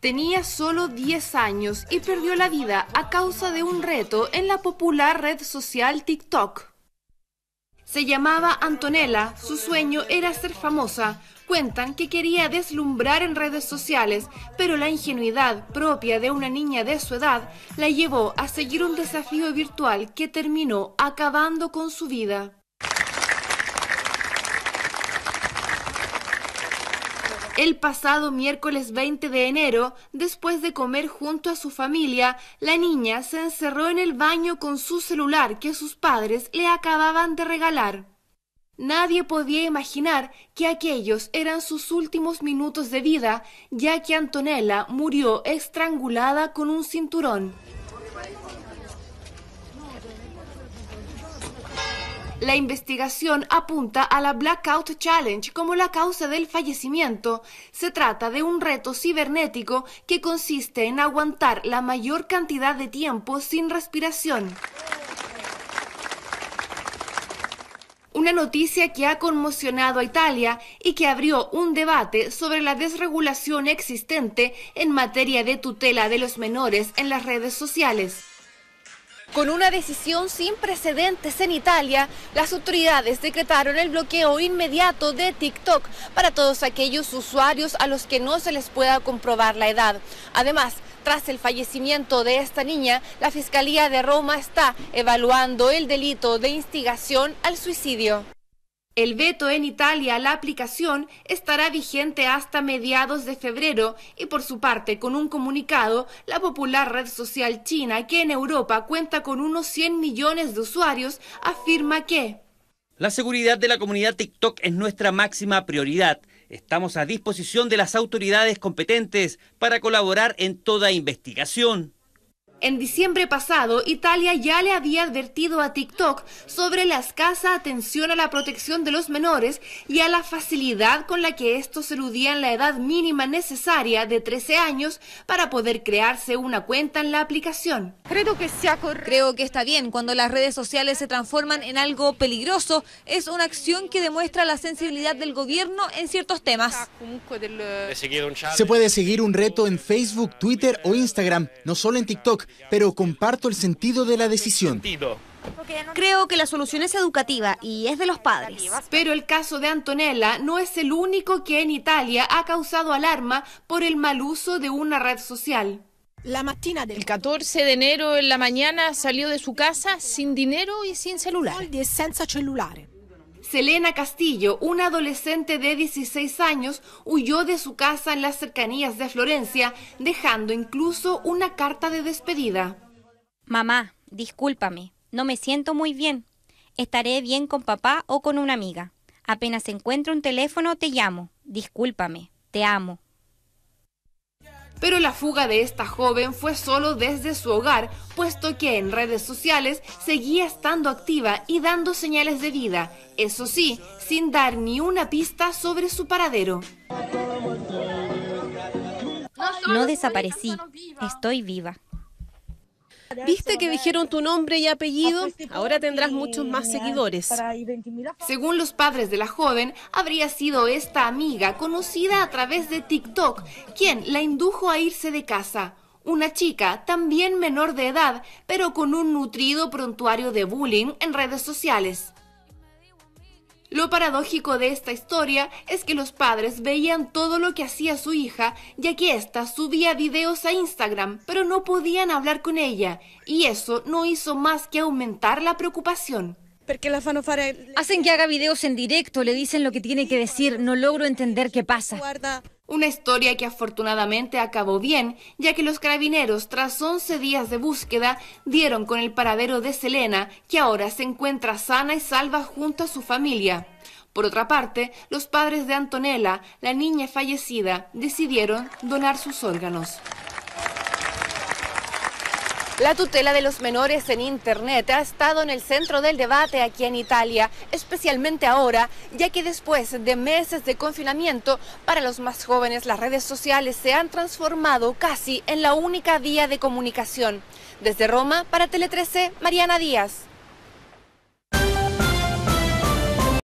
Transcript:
Tenía solo 10 años y perdió la vida a causa de un reto en la popular red social TikTok. Se llamaba Antonella, su sueño era ser famosa. Cuentan que quería deslumbrar en redes sociales, pero la ingenuidad propia de una niña de su edad la llevó a seguir un desafío virtual que terminó acabando con su vida. El pasado miércoles 20 de enero, después de comer junto a su familia, la niña se encerró en el baño con su celular que sus padres le acababan de regalar. Nadie podía imaginar que aquellos eran sus últimos minutos de vida, ya que Antonella murió estrangulada con un cinturón. La investigación apunta a la Blackout Challenge como la causa del fallecimiento. Se trata de un reto cibernético que consiste en aguantar la mayor cantidad de tiempo sin respiración. una noticia que ha conmocionado a Italia y que abrió un debate sobre la desregulación existente en materia de tutela de los menores en las redes sociales. Con una decisión sin precedentes en Italia, las autoridades decretaron el bloqueo inmediato de TikTok para todos aquellos usuarios a los que no se les pueda comprobar la edad. Además, tras el fallecimiento de esta niña, la Fiscalía de Roma está evaluando el delito de instigación al suicidio. El veto en Italia a la aplicación estará vigente hasta mediados de febrero y por su parte, con un comunicado, la popular red social china, que en Europa cuenta con unos 100 millones de usuarios, afirma que la seguridad de la comunidad TikTok es nuestra máxima prioridad. Estamos a disposición de las autoridades competentes para colaborar en toda investigación. En diciembre pasado, Italia ya le había advertido a TikTok sobre la escasa atención a la protección de los menores y a la facilidad con la que estos eludían la edad mínima necesaria de 13 años para poder crearse una cuenta en la aplicación. Creo que está bien cuando las redes sociales se transforman en algo peligroso. Es una acción que demuestra la sensibilidad del gobierno en ciertos temas. Ah, se puede seguir un reto en Facebook, Twitter o Instagram, no solo en TikTok pero comparto el sentido de la decisión. Creo que la solución es educativa y es de los padres. Pero el caso de Antonella no es el único que en Italia ha causado alarma por el mal uso de una red social. La mattina del 14 de enero en la mañana salió de su casa sin dinero y sin celular. Selena Castillo, una adolescente de 16 años, huyó de su casa en las cercanías de Florencia, dejando incluso una carta de despedida. Mamá, discúlpame, no me siento muy bien. Estaré bien con papá o con una amiga. Apenas encuentro un teléfono te llamo. Discúlpame, te amo pero la fuga de esta joven fue solo desde su hogar, puesto que en redes sociales seguía estando activa y dando señales de vida, eso sí, sin dar ni una pista sobre su paradero. No desaparecí, estoy viva. Viste que dijeron tu nombre y apellido, ah, pues ahora pues, tendrás muchos más seguidores. Según los padres de la joven, habría sido esta amiga conocida a través de TikTok quien la indujo a irse de casa. Una chica, también menor de edad, pero con un nutrido prontuario de bullying en redes sociales. Lo paradójico de esta historia es que los padres veían todo lo que hacía su hija, ya que ésta subía videos a Instagram, pero no podían hablar con ella, y eso no hizo más que aumentar la preocupación. Hacen que haga videos en directo, le dicen lo que tiene que decir, no logro entender qué pasa. Una historia que afortunadamente acabó bien, ya que los carabineros, tras 11 días de búsqueda, dieron con el paradero de Selena, que ahora se encuentra sana y salva junto a su familia. Por otra parte, los padres de Antonella, la niña fallecida, decidieron donar sus órganos. La tutela de los menores en Internet ha estado en el centro del debate aquí en Italia, especialmente ahora, ya que después de meses de confinamiento, para los más jóvenes las redes sociales se han transformado casi en la única vía de comunicación. Desde Roma, para Tele 13, Mariana Díaz.